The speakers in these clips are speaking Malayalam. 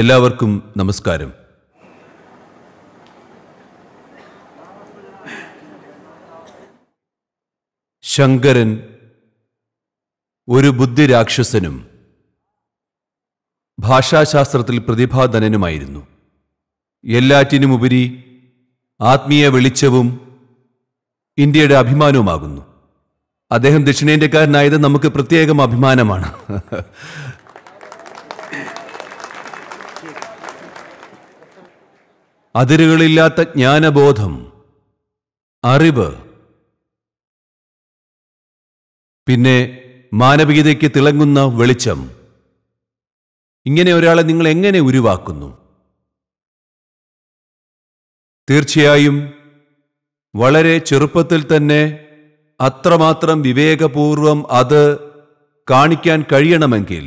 എല്ലാവർക്കും നമസ്കാരം ശങ്കരൻ ഒരു ബുദ്ധിരാക്ഷസനും ഭാഷാശാസ്ത്രത്തിൽ പ്രതിഭാധനനുമായിരുന്നു എല്ലാറ്റിനുമുപരി ആത്മീയ വെളിച്ചവും ഇന്ത്യയുടെ അഭിമാനവുമാകുന്നു അദ്ദേഹം ദക്ഷിണേന്ത്യക്കാരനായത് നമുക്ക് പ്രത്യേകം അഭിമാനമാണ് അതിരുകളില്ലാത്ത ജ്ഞാനബോധം അറിവ് പിന്നെ മാനവികതയ്ക്ക് തിളങ്ങുന്ന വെളിച്ചം ഇങ്ങനെ ഒരാളെ നിങ്ങൾ എങ്ങനെ ഉരുവാക്കുന്നു തീർച്ചയായും വളരെ ചെറുപ്പത്തിൽ തന്നെ അത്രമാത്രം വിവേകപൂർവം അത് കാണിക്കാൻ കഴിയണമെങ്കിൽ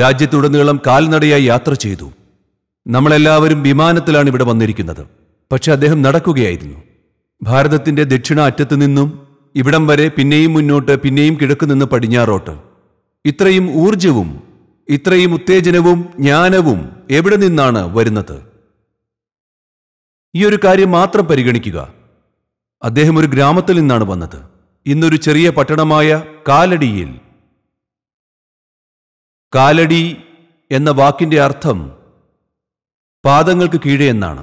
രാജ്യത്തുടനീളം കാൽനടയായി യാത്ര ചെയ്തു നമ്മളെല്ലാവരും വിമാനത്തിലാണ് ഇവിടെ വന്നിരിക്കുന്നത് പക്ഷെ അദ്ദേഹം നടക്കുകയായിരുന്നു ഭാരതത്തിന്റെ ദക്ഷിണ അറ്റത്തു നിന്നും ഇവിടം വരെ പിന്നെയും മുന്നോട്ട് പിന്നെയും കിഴക്ക് നിന്ന് പടിഞ്ഞാറോട്ട് ഇത്രയും ഊർജവും ഇത്രയും ഉത്തേജനവും ജ്ഞാനവും എവിടെ നിന്നാണ് വരുന്നത് ഈ ഒരു കാര്യം മാത്രം പരിഗണിക്കുക അദ്ദേഹം ഒരു ഗ്രാമത്തിൽ നിന്നാണ് വന്നത് ഇന്നൊരു ചെറിയ പട്ടണമായ കാലടിയിൽ കാലടി എന്ന വാക്കിന്റെ അർത്ഥം പാദങ്ങൾക്ക് കീഴെ എന്നാണ്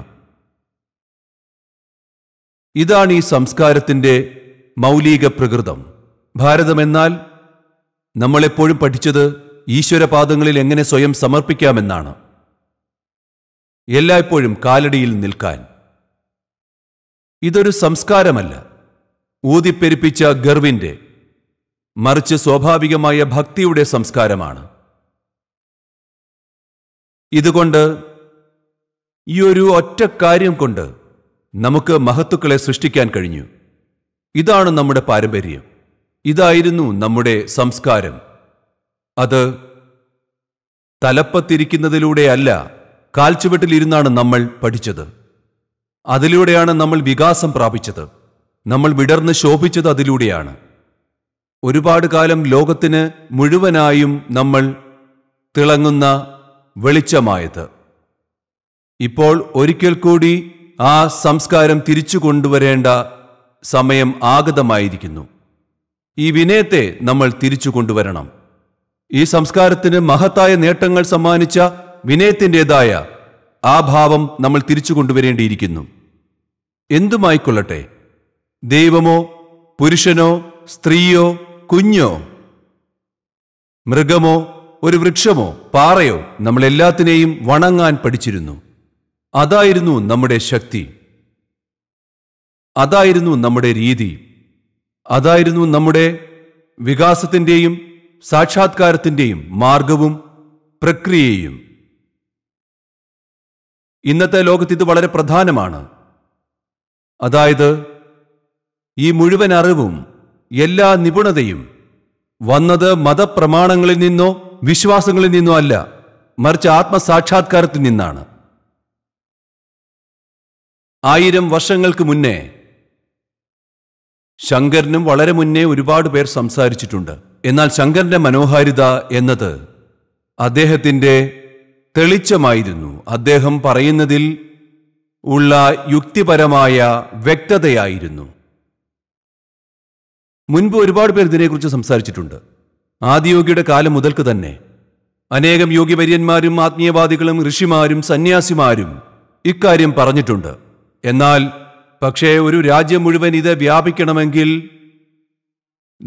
ഇതാണ് ഈ സംസ്കാരത്തിൻ്റെ മൗലിക പ്രകൃതം ഭാരതമെന്നാൽ നമ്മളെപ്പോഴും പഠിച്ചത് ഈശ്വരപാദങ്ങളിൽ എങ്ങനെ സ്വയം സമർപ്പിക്കാമെന്നാണ് എല്ലായ്പ്പോഴും കാലടിയിൽ നിൽക്കാൻ ഇതൊരു സംസ്കാരമല്ല ഊതിപ്പെരിപ്പിച്ച ഗർവിൻ്റെ മറിച്ച് സ്വാഭാവികമായ ഭക്തിയുടെ സംസ്കാരമാണ് ഇതുകൊണ്ട് ഈ ഒരു ഒറ്റ കാര്യം കൊണ്ട് നമുക്ക് മഹത്തുക്കളെ സൃഷ്ടിക്കാൻ കഴിഞ്ഞു ഇതാണ് നമ്മുടെ പാരമ്പര്യം ഇതായിരുന്നു നമ്മുടെ സംസ്കാരം അത് തലപ്പത്തിരിക്കുന്നതിലൂടെയല്ല കാൽച്ചുവെട്ടിലിരുന്നാണ് നമ്മൾ പഠിച്ചത് അതിലൂടെയാണ് നമ്മൾ വികാസം പ്രാപിച്ചത് നമ്മൾ വിടർന്ന് ശോഭിച്ചത് അതിലൂടെയാണ് ഒരുപാട് കാലം ലോകത്തിന് മുഴുവനായും നമ്മൾ തിളങ്ങുന്ന വെളിച്ചമായത് ഇപ്പോൾ ഒരിക്കൽ കൂടി ആ സംസ്കാരം തിരിച്ചു കൊണ്ടുവരേണ്ട സമയം ആഗതമായിരിക്കുന്നു ഈ വിനയത്തെ നമ്മൾ തിരിച്ചു കൊണ്ടുവരണം ഈ സംസ്കാരത്തിന് മഹത്തായ നേട്ടങ്ങൾ സമ്മാനിച്ച വിനയത്തിൻ്റെതായ ആ ഭാവം നമ്മൾ തിരിച്ചു കൊണ്ടുവരേണ്ടിയിരിക്കുന്നു എന്തുമായിക്കൊള്ളട്ടെ ദൈവമോ പുരുഷനോ സ്ത്രീയോ കുഞ്ഞോ മൃഗമോ ഒരു വൃക്ഷമോ പാറയോ നമ്മളെല്ലാത്തിനെയും വണങ്ങാൻ പഠിച്ചിരുന്നു അതായിരുന്നു നമ്മുടെ ശക്തി അതായിരുന്നു നമ്മുടെ രീതി അതായിരുന്നു നമ്മുടെ വികാസത്തിൻ്റെയും സാക്ഷാത്കാരത്തിൻ്റെയും മാർഗവും പ്രക്രിയയും ഇന്നത്തെ ലോകത്ത് ഇത് വളരെ പ്രധാനമാണ് അതായത് ഈ മുഴുവൻ അറിവും എല്ലാ നിപുണതയും വന്നത് മതപ്രമാണങ്ങളിൽ നിന്നോ വിശ്വാസങ്ങളിൽ നിന്നോ അല്ല മറിച്ച് ആത്മസാക്ഷാത്കാരത്തിൽ നിന്നാണ് ആയിരം വർഷങ്ങൾക്ക് മുന്നേ ശങ്കരനും വളരെ മുന്നേ ഒരുപാട് പേർ സംസാരിച്ചിട്ടുണ്ട് എന്നാൽ ശങ്കരന്റെ മനോഹാരിത എന്നത് അദ്ദേഹത്തിൻ്റെ തെളിച്ചമായിരുന്നു അദ്ദേഹം പറയുന്നതിൽ ഉള്ള യുക്തിപരമായ വ്യക്തതയായിരുന്നു മുൻപ് ഒരുപാട് പേർ ഇതിനെക്കുറിച്ച് സംസാരിച്ചിട്ടുണ്ട് ആദിയോഗിയുടെ കാലം മുതൽക്ക് തന്നെ അനേകം യോഗിവര്യന്മാരും ആത്മീയവാദികളും ഋഷിമാരും സന്യാസിമാരും ഇക്കാര്യം പറഞ്ഞിട്ടുണ്ട് എന്നാൽ പക്ഷേ ഒരു രാജ്യം മുഴുവൻ ഇത് വ്യാപിക്കണമെങ്കിൽ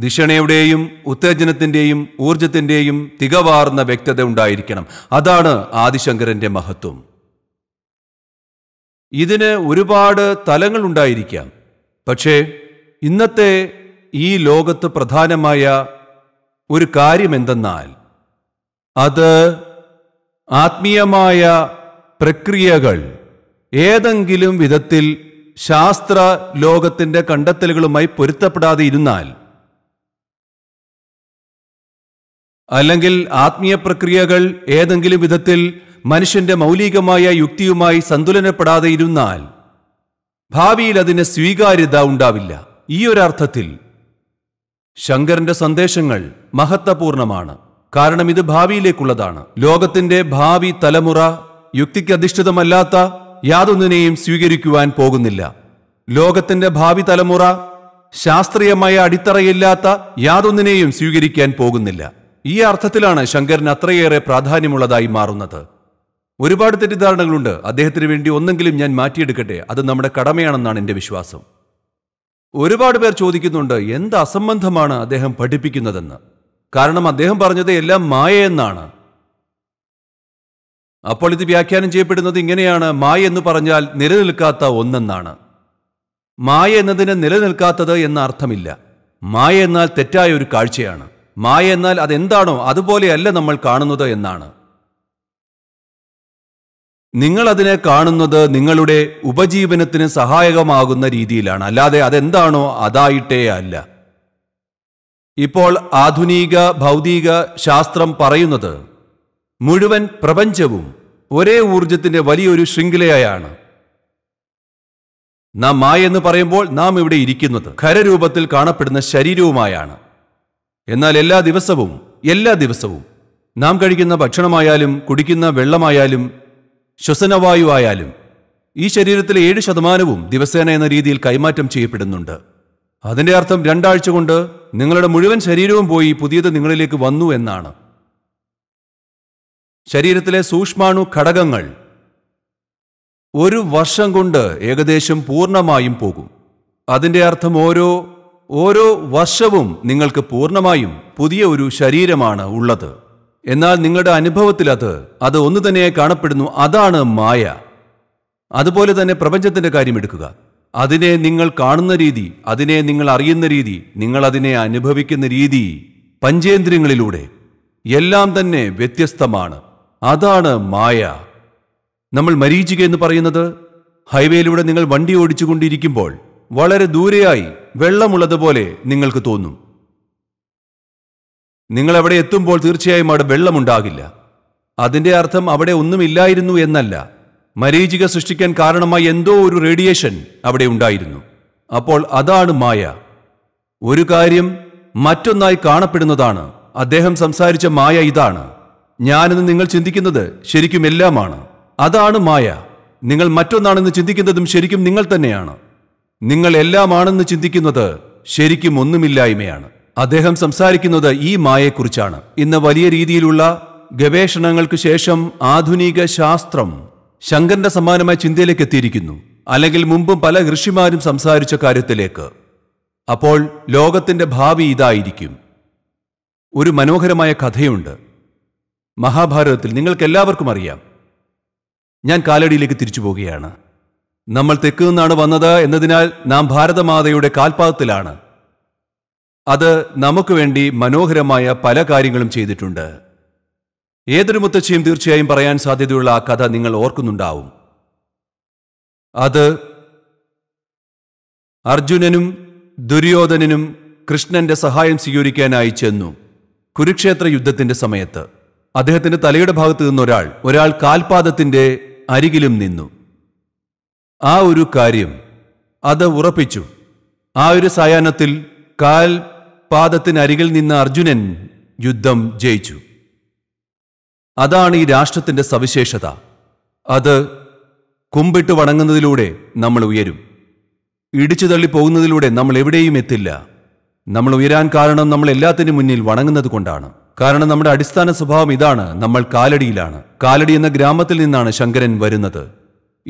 ദിഷണയുടെയും ഉത്തേജനത്തിൻ്റെയും ഊർജത്തിൻ്റെയും തികവാർന്ന വ്യക്തത ഉണ്ടായിരിക്കണം അതാണ് ആദിശങ്കരൻ്റെ മഹത്വം ഇതിന് ഒരുപാട് തലങ്ങൾ ഉണ്ടായിരിക്കാം പക്ഷേ ഇന്നത്തെ ഈ ലോകത്ത് പ്രധാനമായ ഒരു കാര്യമെന്തെന്നാൽ അത് ആത്മീയമായ പ്രക്രിയകൾ ഏതെങ്കിലും വിധത്തിൽ ശാസ്ത്ര ലോകത്തിന്റെ കണ്ടെത്തലുകളുമായി പൊരുത്തപ്പെടാതെ ഇരുന്നാൽ അല്ലെങ്കിൽ ആത്മീയ പ്രക്രിയകൾ ഏതെങ്കിലും വിധത്തിൽ മനുഷ്യന്റെ മൗലികമായ യുക്തിയുമായി സന്തുലനപ്പെടാതെ ഇരുന്നാൽ ഭാവിയിൽ അതിന് സ്വീകാര്യത ഉണ്ടാവില്ല ഈ ഒരർത്ഥത്തിൽ ശങ്കരന്റെ സന്ദേശങ്ങൾ മഹത്വപൂർണമാണ് കാരണം ഇത് ഭാവിയിലേക്കുള്ളതാണ് ലോകത്തിന്റെ ഭാവി തലമുറ യുക്തിക്ക് അധിഷ്ഠിതമല്ലാത്ത യാതൊന്നിനെയും സ്വീകരിക്കുവാൻ പോകുന്നില്ല ലോകത്തിന്റെ ഭാവി തലമുറ ശാസ്ത്രീയമായ അടിത്തറയില്ലാത്ത യാതൊന്നിനെയും സ്വീകരിക്കാൻ പോകുന്നില്ല ഈ അർത്ഥത്തിലാണ് ശങ്കരന് അത്രയേറെ പ്രാധാന്യമുള്ളതായി മാറുന്നത് ഒരുപാട് തെറ്റിദ്ധാരണകളുണ്ട് അദ്ദേഹത്തിന് വേണ്ടി ഒന്നെങ്കിലും ഞാൻ മാറ്റിയെടുക്കട്ടെ അത് നമ്മുടെ കടമയാണെന്നാണ് എന്റെ വിശ്വാസം ഒരുപാട് പേർ ചോദിക്കുന്നുണ്ട് എന്ത് അസംബന്ധമാണ് അദ്ദേഹം പഠിപ്പിക്കുന്നതെന്ന് കാരണം അദ്ദേഹം പറഞ്ഞത് എല്ലാം മായയെന്നാണ് എന്നാണ് അപ്പോൾ ഇത് വ്യാഖ്യാനം ചെയ്യപ്പെടുന്നത് ഇങ്ങനെയാണ് മായ എന്ന് പറഞ്ഞാൽ നിലനിൽക്കാത്ത ഒന്നെന്നാണ് മായ എന്നതിന് നിലനിൽക്കാത്തത് എന്ന അർത്ഥമില്ല മായ എന്നാൽ തെറ്റായ ഒരു കാഴ്ചയാണ് മായ എന്നാൽ അതെന്താണോ അതുപോലെയല്ല നമ്മൾ കാണുന്നത് എന്നാണ് നിങ്ങൾ അതിനെ കാണുന്നത് നിങ്ങളുടെ ഉപജീവനത്തിന് സഹായകമാകുന്ന രീതിയിലാണ് അല്ലാതെ അതെന്താണോ അതായിട്ടേ അല്ല ഇപ്പോൾ ആധുനിക ഭൗതിക ശാസ്ത്രം പറയുന്നത് മുഴുവൻ പ്രപഞ്ചവും ഒരേ ഊർജത്തിന്റെ വലിയൊരു ശൃംഖലയായാണ് നാം മായ എന്ന് പറയുമ്പോൾ നാം ഇവിടെ ഇരിക്കുന്നത് ഖരരൂപത്തിൽ കാണപ്പെടുന്ന ശരീരവുമായാണ് എന്നാൽ എല്ലാ ദിവസവും എല്ലാ ദിവസവും നാം കഴിക്കുന്ന ഭക്ഷണമായാലും കുടിക്കുന്ന വെള്ളമായാലും ശ്വസനവായു ആയാലും ഈ ശരീരത്തിലെ ഏഴ് ശതമാനവും ദിവസേന എന്ന രീതിയിൽ കൈമാറ്റം ചെയ്യപ്പെടുന്നുണ്ട് അതിൻ്റെ അർത്ഥം രണ്ടാഴ്ച കൊണ്ട് നിങ്ങളുടെ മുഴുവൻ ശരീരവും പോയി പുതിയത് നിങ്ങളിലേക്ക് വന്നു എന്നാണ് ശരീരത്തിലെ സൂക്ഷ്മാണു ഘടകങ്ങൾ ഒരു വർഷം കൊണ്ട് ഏകദേശം പൂർണ്ണമായും പോകും അതിൻ്റെ അർത്ഥം ഓരോ ഓരോ വർഷവും നിങ്ങൾക്ക് പൂർണ്ണമായും പുതിയ ഒരു ശരീരമാണ് ഉള്ളത് എന്നാൽ നിങ്ങളുടെ അനുഭവത്തിൽ അത് അത് ഒന്ന് തന്നെ കാണപ്പെടുന്നു അതാണ് മായ അതുപോലെ തന്നെ പ്രപഞ്ചത്തിന്റെ കാര്യം എടുക്കുക അതിനെ നിങ്ങൾ കാണുന്ന രീതി അതിനെ നിങ്ങൾ അറിയുന്ന രീതി നിങ്ങൾ അതിനെ അനുഭവിക്കുന്ന രീതി പഞ്ചേന്ദ്രിയങ്ങളിലൂടെ എല്ലാം തന്നെ വ്യത്യസ്തമാണ് അതാണ് മായ നമ്മൾ മരീചിക എന്ന് പറയുന്നത് ഹൈവേയിലൂടെ നിങ്ങൾ വണ്ടി ഓടിച്ചുകൊണ്ടിരിക്കുമ്പോൾ വളരെ ദൂരെയായി വെള്ളമുള്ളതുപോലെ നിങ്ങൾക്ക് തോന്നും നിങ്ങൾ അവിടെ എത്തുമ്പോൾ തീർച്ചയായും അവിടെ വെള്ളമുണ്ടാകില്ല അതിൻ്റെ അർത്ഥം അവിടെ ഒന്നുമില്ലായിരുന്നു എന്നല്ല മരീചിക സൃഷ്ടിക്കാൻ കാരണമായി എന്തോ ഒരു റേഡിയേഷൻ അവിടെ ഉണ്ടായിരുന്നു അപ്പോൾ അതാണ് മായ ഒരു കാര്യം മറ്റൊന്നായി കാണപ്പെടുന്നതാണ് അദ്ദേഹം സംസാരിച്ച മായ ഇതാണ് ഞാനെന്ന് നിങ്ങൾ ചിന്തിക്കുന്നത് ശരിക്കും എല്ലാമാണ് അതാണ് മായ നിങ്ങൾ മറ്റൊന്നാണെന്ന് ചിന്തിക്കുന്നതും ശരിക്കും നിങ്ങൾ തന്നെയാണ് നിങ്ങൾ എല്ലാമാണെന്ന് ചിന്തിക്കുന്നത് ശരിക്കും ഒന്നുമില്ലായ്മയാണ് അദ്ദേഹം സംസാരിക്കുന്നത് ഈ മായയെക്കുറിച്ചാണ് ഇന്ന് വലിയ രീതിയിലുള്ള ഗവേഷണങ്ങൾക്ക് ശേഷം ആധുനിക ശാസ്ത്രം ശങ്കരന്റെ സമാനമായ ചിന്തയിലേക്ക് എത്തിയിരിക്കുന്നു അല്ലെങ്കിൽ മുമ്പും പല ഋഷിമാരും സംസാരിച്ച കാര്യത്തിലേക്ക് അപ്പോൾ ലോകത്തിന്റെ ഭാവി ഇതായിരിക്കും ഒരു മനോഹരമായ കഥയുണ്ട് മഹാഭാരതത്തിൽ നിങ്ങൾക്ക് എല്ലാവർക്കും അറിയാം ഞാൻ കാലടിയിലേക്ക് തിരിച്ചു പോവുകയാണ് നമ്മൾ തെക്ക് നിന്നാണ് വന്നത് എന്നതിനാൽ നാം ഭാരതമാതയുടെ കാൽപാദത്തിലാണ് അത് നമുക്ക് വേണ്ടി മനോഹരമായ പല കാര്യങ്ങളും ചെയ്തിട്ടുണ്ട് ഏതൊരു മുത്തച്ഛയും തീർച്ചയായും പറയാൻ സാധ്യതയുള്ള ആ കഥ നിങ്ങൾ ഓർക്കുന്നുണ്ടാവും അത് അർജുനനും ദുര്യോധനനും കൃഷ്ണന്റെ സഹായം സ്വീകരിക്കാനായി ചെന്നു കുരുക്ഷേത്ര യുദ്ധത്തിന്റെ സമയത്ത് അദ്ദേഹത്തിന്റെ തലയുടെ ഭാഗത്ത് നിന്നൊരാൾ ഒരാൾ കാൽപാദത്തിന്റെ അരികിലും നിന്നു ആ ഒരു കാര്യം അത് ഉറപ്പിച്ചു ആ ഒരു സായാഹ്നത്തിൽ കാൽപാദത്തിനരികിൽ നിന്ന് അർജുനൻ യുദ്ധം ജയിച്ചു അതാണ് ഈ രാഷ്ട്രത്തിന്റെ സവിശേഷത അത് കുമ്പിട്ട് വണങ്ങുന്നതിലൂടെ നമ്മൾ ഉയരും ഇടിച്ചു തള്ളി പോകുന്നതിലൂടെ നമ്മൾ എവിടെയും എത്തില്ല നമ്മൾ ഉയരാൻ കാരണം നമ്മൾ എല്ലാത്തിനും മുന്നിൽ വണങ്ങുന്നത് കൊണ്ടാണ് കാരണം നമ്മുടെ അടിസ്ഥാന സ്വഭാവം ഇതാണ് നമ്മൾ കാലടിയിലാണ് കാലടി എന്ന ഗ്രാമത്തിൽ നിന്നാണ് ശങ്കരൻ വരുന്നത്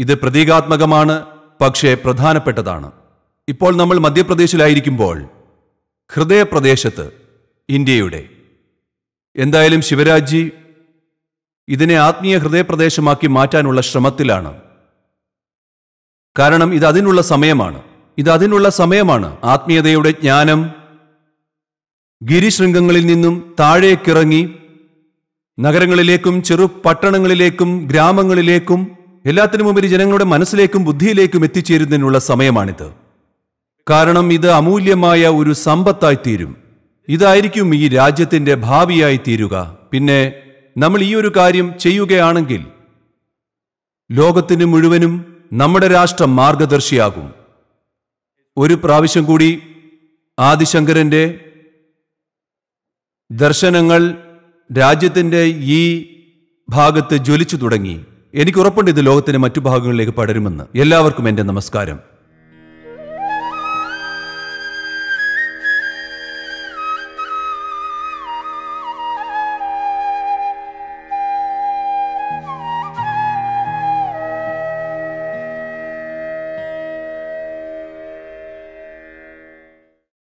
ഇത് പ്രതീകാത്മകമാണ് പക്ഷേ പ്രധാനപ്പെട്ടതാണ് ഇപ്പോൾ നമ്മൾ മധ്യപ്രദേശിലായിരിക്കുമ്പോൾ ഹൃദയപ്രദേശത്ത് ഇന്ത്യയുടെ എന്തായാലും ശിവരാജ്ജി ഇതിനെ ആത്മീയ ഹൃദയപ്രദേശമാക്കി മാറ്റാനുള്ള ശ്രമത്തിലാണ് കാരണം ഇത് അതിനുള്ള സമയമാണ് ഇത് അതിനുള്ള സമയമാണ് ആത്മീയതയുടെ ജ്ഞാനം ഗിരിശൃംഗങ്ങളിൽ നിന്നും താഴേക്കിറങ്ങി നഗരങ്ങളിലേക്കും ചെറു പട്ടണങ്ങളിലേക്കും ഗ്രാമങ്ങളിലേക്കും എല്ലാത്തിനും ഉപരി ജനങ്ങളുടെ മനസ്സിലേക്കും ബുദ്ധിയിലേക്കും എത്തിച്ചേരുന്നതിനുള്ള സമയമാണിത് കാരണം ഇത് അമൂല്യമായ ഒരു സമ്പത്തായി തീരും ഇതായിരിക്കും ഈ രാജ്യത്തിന്റെ ഭാവിയായി തീരുക പിന്നെ നമ്മൾ ഈ ഒരു കാര്യം ചെയ്യുകയാണെങ്കിൽ ലോകത്തിന് മുഴുവനും നമ്മുടെ രാഷ്ട്രം മാർഗദർശിയാകും ഒരു പ്രാവശ്യം കൂടി ആദിശങ്കരന്റെ ദർശനങ്ങൾ രാജ്യത്തിൻ്റെ ഈ ഭാഗത്ത് ജ്വലിച്ചു തുടങ്ങി എനിക്ക് ഉറപ്പുണ്ട് ഇത് ലോകത്തിൻ്റെ മറ്റു ഭാഗങ്ങളിലേക്ക് പടരുമെന്ന് എല്ലാവർക്കും എൻ്റെ നമസ്കാരം